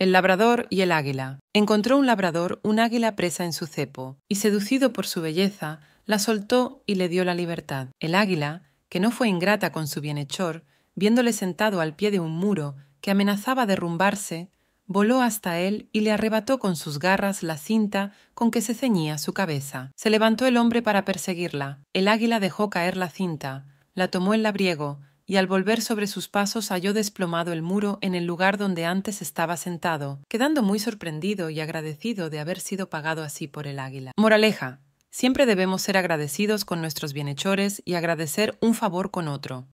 El labrador y el águila. Encontró un labrador un águila presa en su cepo, y seducido por su belleza, la soltó y le dio la libertad. El águila, que no fue ingrata con su bienhechor, viéndole sentado al pie de un muro que amenazaba derrumbarse, voló hasta él y le arrebató con sus garras la cinta con que se ceñía su cabeza. Se levantó el hombre para perseguirla. El águila dejó caer la cinta, la tomó el labriego, y al volver sobre sus pasos halló desplomado el muro en el lugar donde antes estaba sentado, quedando muy sorprendido y agradecido de haber sido pagado así por el águila. Moraleja. Siempre debemos ser agradecidos con nuestros bienhechores y agradecer un favor con otro.